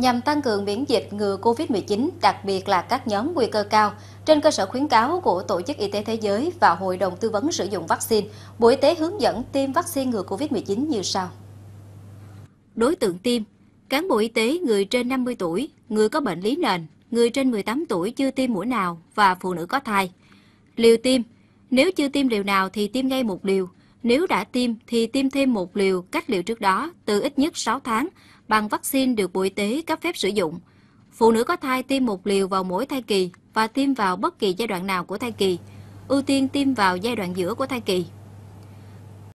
nhằm tăng cường miễn dịch ngừa COVID-19, đặc biệt là các nhóm nguy cơ cao. Trên cơ sở khuyến cáo của Tổ chức Y tế Thế giới và Hội đồng Tư vấn Sử dụng Vaccine, Bộ Y tế hướng dẫn tiêm vaccine ngừa COVID-19 như sau. Đối tượng tiêm, cán bộ y tế người trên 50 tuổi, người có bệnh lý nền, người trên 18 tuổi chưa tiêm mũi nào và phụ nữ có thai. Liều tiêm, nếu chưa tiêm liều nào thì tiêm ngay một liều, nếu đã tiêm thì tiêm thêm một liều cách liều trước đó từ ít nhất 6 tháng bằng vaccine được Bộ Y tế cấp phép sử dụng. Phụ nữ có thai tiêm một liều vào mỗi thai kỳ và tiêm vào bất kỳ giai đoạn nào của thai kỳ, ưu tiên tiêm vào giai đoạn giữa của thai kỳ.